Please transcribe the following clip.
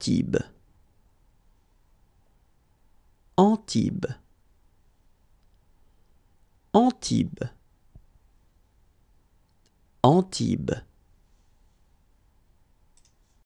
Antibes. Antibes. Antibes. Antibes.